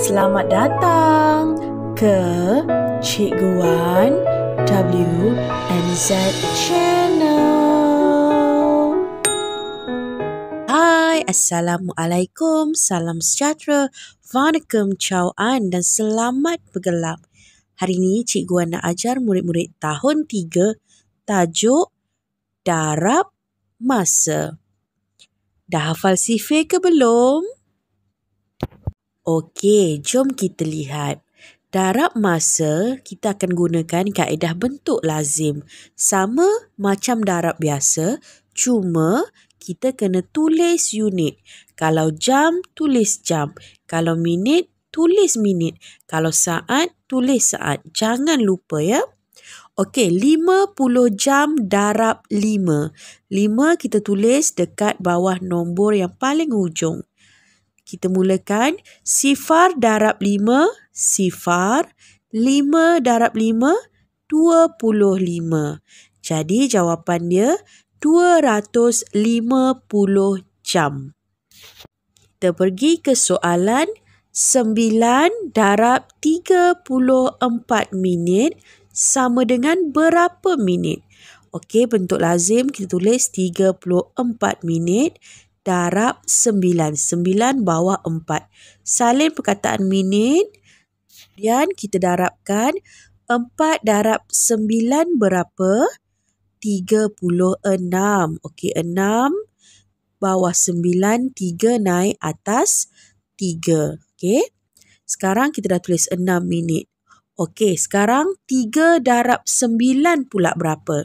Selamat datang ke Cikgu Wan WMZ Channel. Hai, Assalamualaikum, Salam Sejahtera, Vanakam, Chow An dan selamat bergelap. Hari ini Cikgu Wan nak ajar murid-murid tahun 3 tajuk Darab Masa. Dah hafal sifir ke belum? Okey, jom kita lihat. Darab masa, kita akan gunakan kaedah bentuk lazim. Sama macam darab biasa, cuma kita kena tulis unit. Kalau jam, tulis jam. Kalau minit, tulis minit. Kalau saat, tulis saat. Jangan lupa ya. Okey, 50 jam darab 5. 5 kita tulis dekat bawah nombor yang paling hujung. Kita mulakan sifar darab 5, sifar 5 darab 5, 25. Jadi jawapan dia 250 jam. Kita pergi ke soalan 9 darab 34 minit sama dengan berapa minit? Okey, bentuk lazim kita tulis 34 minit darab 9. 9 bawah 4. Salin perkataan minit dan kita darabkan 4 darab 9 berapa? 36. Okey, 6 bawah 9, 3 naik atas 3. Okey. Sekarang kita dah tulis 6 minit. Okey, sekarang 3 darab 9 pula berapa?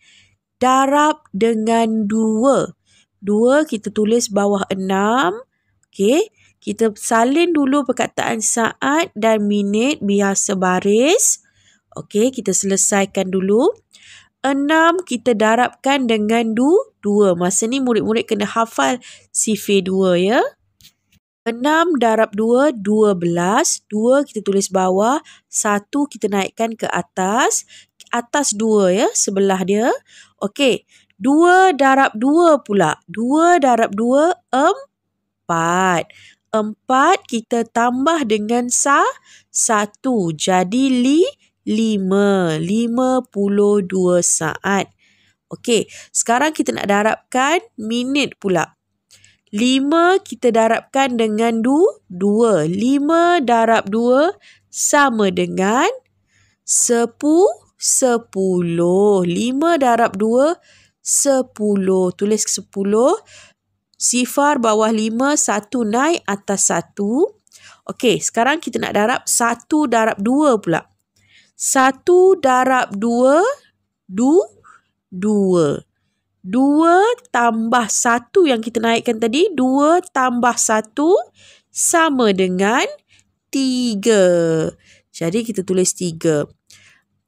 darab dengan dua. Dua kita tulis bawah enam. Okay. Kita salin dulu perkataan saat dan minit biar sebaris. Okay. Kita selesaikan dulu. Enam kita darabkan dengan du, dua. Masa ni murid-murid kena hafal sifir dua ya. 6 darab 2, 12. 2 kita tulis bawah. 1 kita naikkan ke atas. Atas 2 ya, sebelah dia. Okey. 2 darab 2 pula. 2 darab 2, 4. 4 kita tambah dengan sa 1. Jadi li 5. 52 saat. Okey, sekarang kita nak darabkan minit pula. Lima kita darabkan dengan dua, dua. Lima darab dua sama dengan 10. Sepuluh. Lima darab dua sepuluh. Tulis sepuluh. Sifar bawah lima, satu naik atas satu. Okey, sekarang kita nak darab satu darab dua, pula. Satu darab dua, dua, dua. Dua tambah satu yang kita naikkan tadi. dua tambah satu sama dengan tiga. Jadi kita tulis tiga.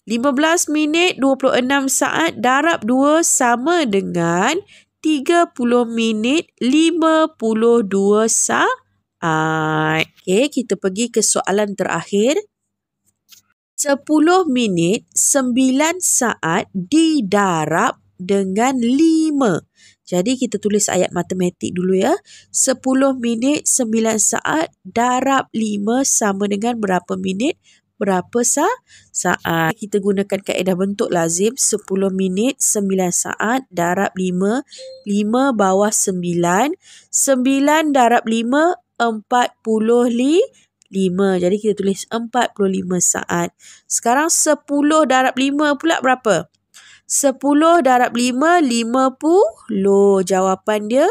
Lima belas minit dua puluh enam saat darab dua sama dengan tiga puluh minit lima puluh dua saat. Okey, kita pergi ke soalan terakhir. Sepuluh minit sembilan saat didarab dengan 5. Jadi kita tulis ayat matematik dulu ya. 10 minit 9 saat darab 5 sama dengan berapa minit berapa sa saat. Kita gunakan kaedah bentuk lazim 10 minit 9 saat darab 5 5 bawah 9 9 darab 5 45 Jadi kita tulis 45 saat. Sekarang 10 darab 5 pula berapa? Sepuluh darab lima 5, 50. Jawapan dia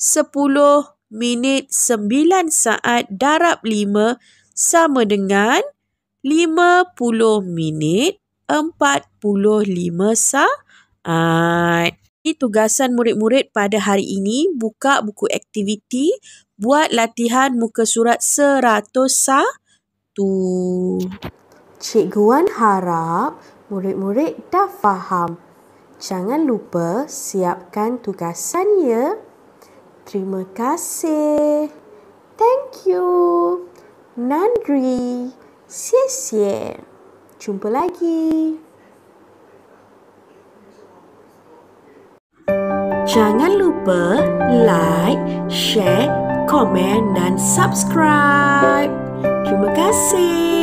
sepuluh minit sembilan saat darab lima sama dengan lima puluh minit empat puluh lima saat. Ini tugasan murid-murid pada hari ini. Buka buku aktiviti. Buat latihan muka surat 100 satu. Cikgu Wan harap murid-murid dah faham. Jangan lupa siapkan tugasan ya. Terima kasih. Thank you. Nandri. Sia-sia. Jumpa lagi. Jangan lupa like, share, komen dan subscribe. Terima kasih.